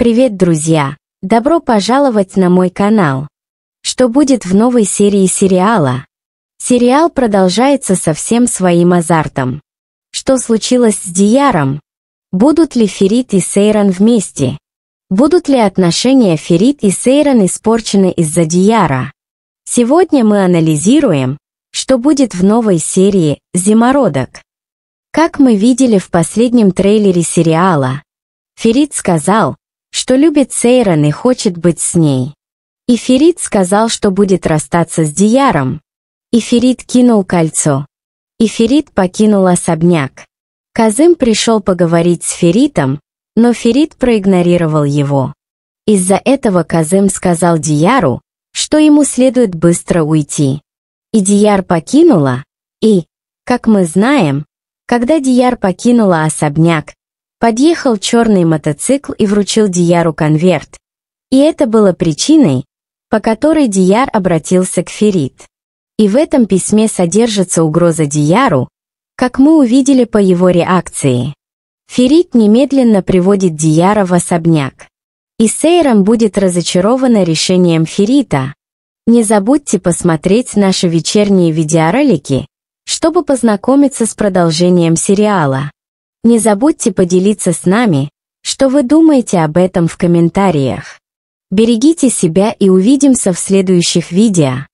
Привет, друзья! Добро пожаловать на мой канал! Что будет в новой серии сериала? Сериал продолжается со всем своим азартом. Что случилось с Дияром? Будут ли Ферит и Сейран вместе? Будут ли отношения Ферит и Сейран испорчены из-за Дияра? Сегодня мы анализируем, что будет в новой серии «Зимородок». Как мы видели в последнем трейлере сериала, Ферит сказал, что любит Сейрон и хочет быть с ней. Иферит сказал, что будет расстаться с Дияром. Иферит кинул кольцо. Иферит покинул особняк. Казым пришел поговорить с Феритом, но Ферит проигнорировал его. Из-за этого Казым сказал Дияру, что ему следует быстро уйти. И Дияр покинула, и, как мы знаем, когда Дияр покинула особняк, Подъехал черный мотоцикл и вручил Дияру конверт. И это было причиной, по которой Дияр обратился к Ферит. И в этом письме содержится угроза Дияру, как мы увидели по его реакции. Ферит немедленно приводит Дияра в особняк. И Сейрам будет разочарована решением Ферита. Не забудьте посмотреть наши вечерние видеоролики, чтобы познакомиться с продолжением сериала. Не забудьте поделиться с нами, что вы думаете об этом в комментариях. Берегите себя и увидимся в следующих видео.